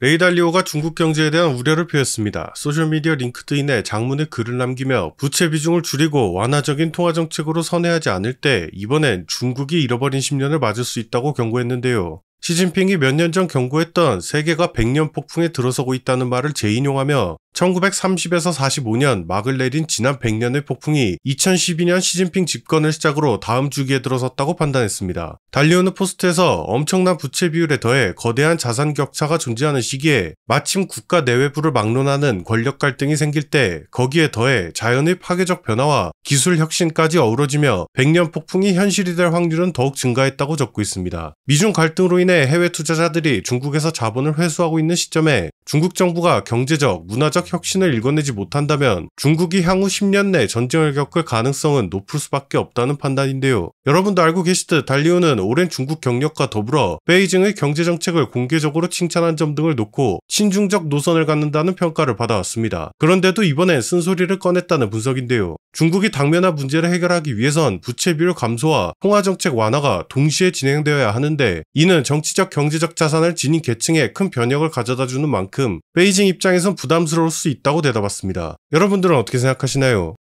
레이달리오가 중국 경제에 대한 우려를 표했습니다. 소셜미디어 링크드인에 장문의 글을 남기며 부채 비중을 줄이고 완화적인 통화정책으로 선회하지 않을 때 이번엔 중국이 잃어버린 10년을 맞을 수 있다고 경고했는데요. 시진핑이 몇 년 전 경고했던 세계가 100년 폭풍에 들어서고 있다는 말을 재인용하며 1930에서 45년 막을 내린 지난 100년의 폭풍이 2012년 시진핑 집권을 시작으로 다음 주기에 들어섰다고 판단했습니다. 달리오는 포스트에서 엄청난 부채 비율에 더해 거대한 자산 격차가 존재하는 시기에 마침 국가 내외부를 막론하는 권력 갈등이 생길 때 거기에 더해 자연의 파괴적 변화와 기술 혁신까지 어우러지며 100년 폭풍이 현실이 될 확률은 더욱 증가했다고 적고 있습니다. 미중 갈등으로 인해 해외 투자자들이 중국에서 자본을 회수하고 있는 시점에 중국 정부가 경제적, 문화적 혁신을 읽어내지 못한다면 중국이 향후 10년 내 전쟁을 겪을 가능성은 높을 수밖에 없다는 판단인데요. 여러분도 알고 계시듯 달리오는 오랜 중국 경력과 더불어 베이징의 경제 정책을 공개적으로 칭찬한 점 등을 놓고 친중적 노선을 갖는다는 평가를 받아왔습니다. 그런데도 이번엔 쓴소리를 꺼냈다는 분석인데요. 중국이 당면한 문제를 해결하기 위해선 부채비율 감소와 통화정책 완화가 동시에 진행되어야 하는데 이는 정치적 경제적 자산을 지닌 계층에 큰 변혁을 가져다주는 만큼 베이징 입장에선 부담스러울 수 있다고 대답했습니다. 여러분들은 어떻게 생각하시나요?